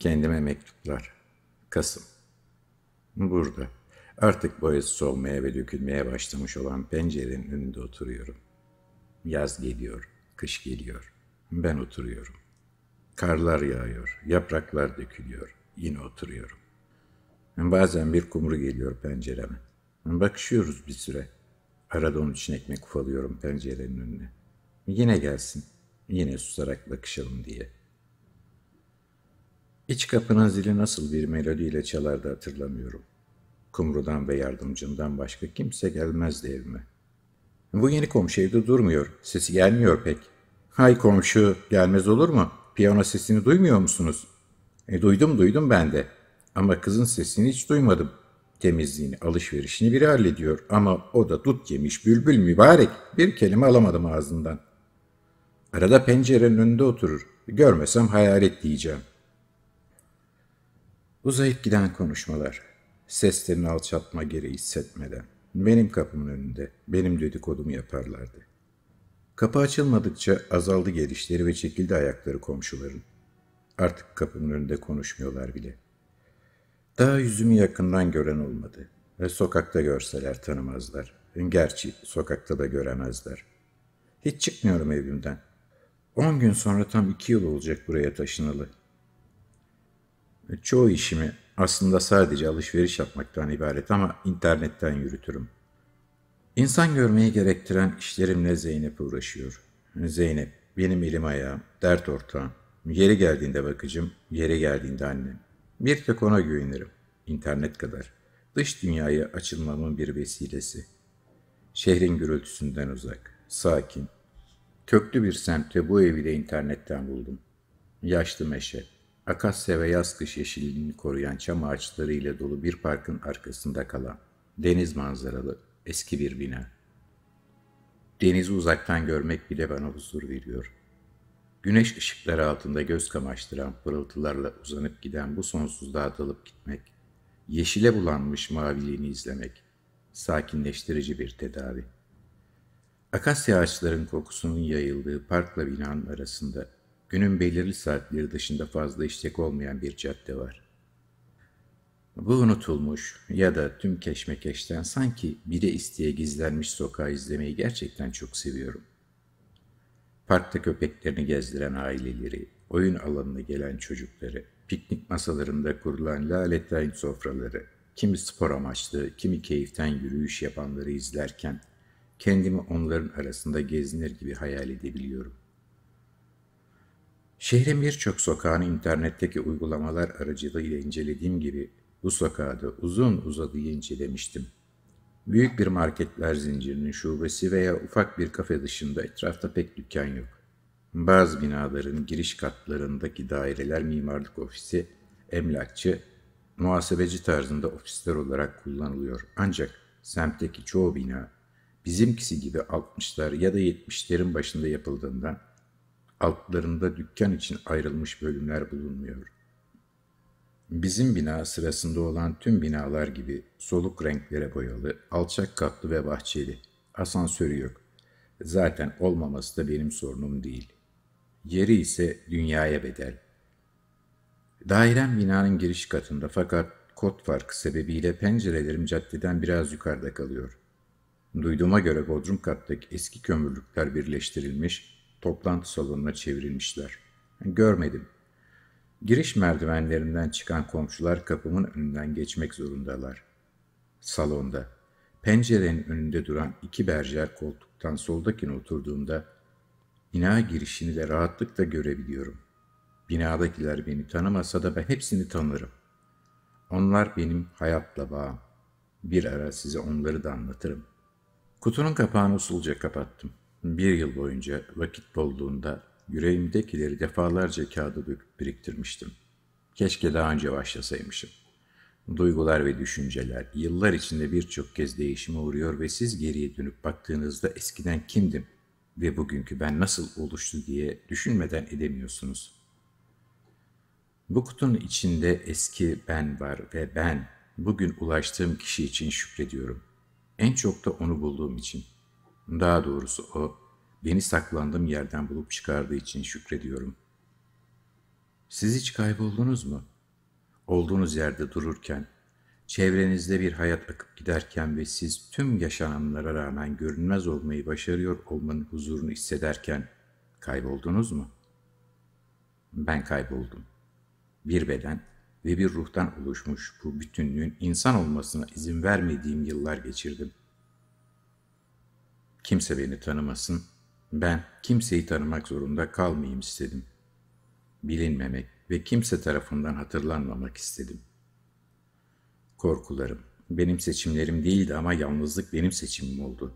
Kendime mektuplar. Kasım. Burada. Artık boyası soğumaya ve dökülmeye başlamış olan pencerenin önünde oturuyorum. Yaz geliyor, kış geliyor. Ben oturuyorum. Karlar yağıyor, yapraklar dökülüyor. Yine oturuyorum. Bazen bir kumru geliyor pencereme. Bakışıyoruz bir süre. Arada onun için ekmek ufalıyorum pencerenin önüne. Yine gelsin, yine susarak bakışalım diye.'' İç kapının zili nasıl bir melodiyle çalardı hatırlamıyorum. Kumrudan ve yardımcımdan başka kimse gelmezdi evime. Bu yeni komşu evde durmuyor, sesi gelmiyor pek. Hay komşu, gelmez olur mu? Piyano sesini duymuyor musunuz? E, duydum duydum ben de. Ama kızın sesini hiç duymadım. Temizliğini, alışverişini biri hallediyor ama o da dut yemiş bülbül mübarek. Bir kelime alamadım ağzından. Arada pencerenin önünde oturur. Görmesem hayalet diyeceğim. Uzayıp giden konuşmalar, seslerini alçaltma gereği hissetmeden benim kapımın önünde benim dedikodumu yaparlardı. Kapı açılmadıkça azaldı gelişleri ve çekildi ayakları komşuların. Artık kapımın önünde konuşmuyorlar bile. Daha yüzümü yakından gören olmadı ve sokakta görseler tanımazlar. Gerçi sokakta da göremezler. Hiç çıkmıyorum evimden. On gün sonra tam iki yıl olacak buraya taşınalı. Çoğu işimi aslında sadece alışveriş yapmaktan ibaret ama internetten yürütürüm. İnsan görmeyi gerektiren işlerimle Zeynep uğraşıyor. Zeynep benim elim ayağım, dert ortağım. Yeri geldiğinde bakıcım, yeri geldiğinde annem. Bir tek ona güvenirim. internet kadar. Dış dünyaya açılmamın bir vesilesi. Şehrin gürültüsünden uzak, sakin. Köklü bir semtte bu evi de internetten buldum. Yaşlı meşe, akasya ve yaz kış yeşilliğini koruyan çam ağaçları ile dolu bir parkın arkasında kalan deniz manzaralı eski bir bina. Denizi uzaktan görmek bile bana huzur veriyor. Güneş ışıkları altında göz kamaştıran pırıltılarla uzanıp giden bu sonsuzluğa dalıp gitmek, yeşile bulanmış maviliğini izlemek, sakinleştirici bir tedavi. Akasya ağaçların kokusunun yayıldığı parkla binanın arasında günün belirli saatleri dışında fazla işlek olmayan bir cadde var. Bu unutulmuş ya da tüm keşmekeşten sanki bire isteye gizlenmiş sokağı izlemeyi gerçekten çok seviyorum. Parkta köpeklerini gezdiren aileleri, oyun alanına gelen çocukları, piknik masalarında kurulan laletain sofraları, kimi spor amaçlı, kimi keyiften yürüyüş yapanları izlerken kendimi onların arasında gezinir gibi hayal edebiliyorum. Şehrin birçok sokağını internetteki uygulamalar aracılığıyla incelediğim gibi bu sokağı da uzun uzadıya incelemiştim. Büyük bir marketler zincirinin şubesi veya ufak bir kafe dışında etrafta pek dükkan yok. Bazı binaların giriş katlarındaki daireler mimarlık ofisi, emlakçı, muhasebeci tarzında ofisler olarak kullanılıyor. Ancak semtteki çoğu bina bizimkisi gibi 60'lar ya da 70'lerin başında yapıldığından altlarında dükkan için ayrılmış bölümler bulunmuyor. Bizim bina sırasında olan tüm binalar gibi soluk renklere boyalı, alçak katlı ve bahçeli. Asansörü yok. Zaten olmaması da benim sorunum değil. Yeri ise dünyaya bedel. Dairem binanın giriş katında fakat kot farkı sebebiyle pencerelerim caddeden biraz yukarıda kalıyor. Duyduğuma göre bodrum kattaki eski kömürlükler birleştirilmiş, toplantı salonuna çevrilmişler. Görmedim. Giriş merdivenlerinden çıkan komşular kapımın önünden geçmek zorundalar. Salonda, pencerenin önünde duran iki berjer koltuktan soldakine oturduğumda bina girişini de rahatlıkla görebiliyorum. Binadakiler beni tanımasa da ben hepsini tanırım. Onlar benim hayatla bağım. Bir ara size onları da anlatırım. Kutunun kapağını usulca kapattım. Bir yıl boyunca vakit bolluğunda yüreğimdekileri defalarca kağıda döküp biriktirmiştim. Keşke daha önce başlasaymışım. Duygular ve düşünceler yıllar içinde birçok kez değişime uğruyor ve siz geriye dönüp baktığınızda eskiden kimdim ve bugünkü ben nasıl oluştu diye düşünmeden edemiyorsunuz. Bu kutunun içinde eski ben var ve ben bugün ulaştığım kişi için şükrediyorum. En çok da onu bulduğum için.'' Daha doğrusu o, beni saklandığım yerden bulup çıkardığı için şükrediyorum. Siz hiç kayboldunuz mu? Olduğunuz yerde dururken, çevrenizde bir hayat akıp giderken ve siz tüm yaşananlara rağmen görünmez olmayı başarıyor olmanın huzurunu hissederken kayboldunuz mu? Ben kayboldum. Bir beden ve bir ruhtan oluşmuş bu bütünlüğün insan olmasına izin vermediğim yıllar geçirdim.'' kimse beni tanımasın, ben kimseyi tanımak zorunda kalmayayım istedim. Bilinmemek ve kimse tarafından hatırlanmamak istedim. Korkularım, benim seçimlerim değildi ama yalnızlık benim seçimim oldu.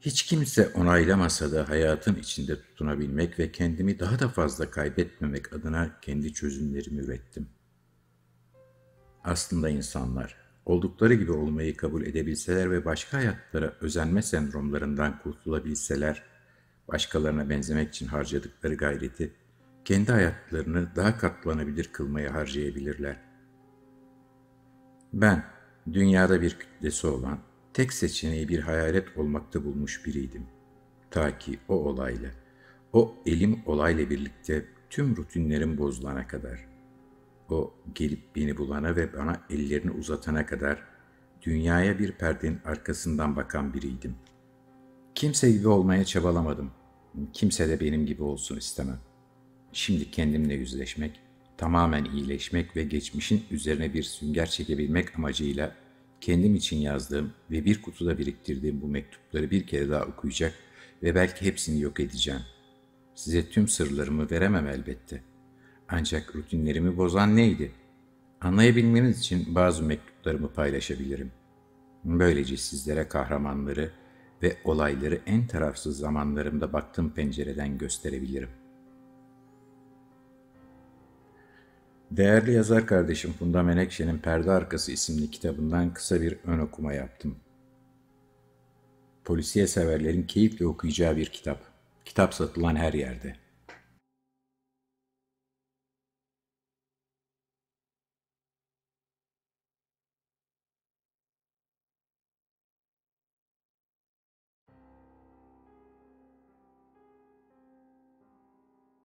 Hiç kimse onaylamasa da hayatın içinde tutunabilmek ve kendimi daha da fazla kaybetmemek adına kendi çözümlerimi ürettim. Aslında insanlar oldukları gibi olmayı kabul edebilseler ve başka hayatlara özenme sendromlarından kurtulabilseler, başkalarına benzemek için harcadıkları gayreti, kendi hayatlarını daha katlanabilir kılmayı harcayabilirler. Ben, dünyada bir kütlesi olan, tek seçeneği bir hayalet olmakta bulmuş biriydim. Ta ki o olayla, o elim olayla birlikte tüm rutinlerim bozulana kadar.'' O gelip beni bulana ve bana ellerini uzatana kadar dünyaya bir perdenin arkasından bakan biriydim. Kimse gibi olmaya çabalamadım. Kimse de benim gibi olsun istemem. Şimdi kendimle yüzleşmek, tamamen iyileşmek ve geçmişin üzerine bir sünger çekebilmek amacıyla kendim için yazdığım ve bir kutuda biriktirdiğim bu mektupları bir kere daha okuyacak ve belki hepsini yok edeceğim. Size tüm sırlarımı veremem elbette. Ancak rutinlerimi bozan neydi? Anlayabilmeniz için bazı mektuplarımı paylaşabilirim. Böylece sizlere kahramanları ve olayları en tarafsız zamanlarımda baktığım pencereden gösterebilirim. Değerli yazar kardeşim Funda Menekşe'nin Perde Arkası isimli kitabından kısa bir ön okuma yaptım. Polisiye severlerin keyifle okuyacağı bir kitap. Kitap satılan her yerde.''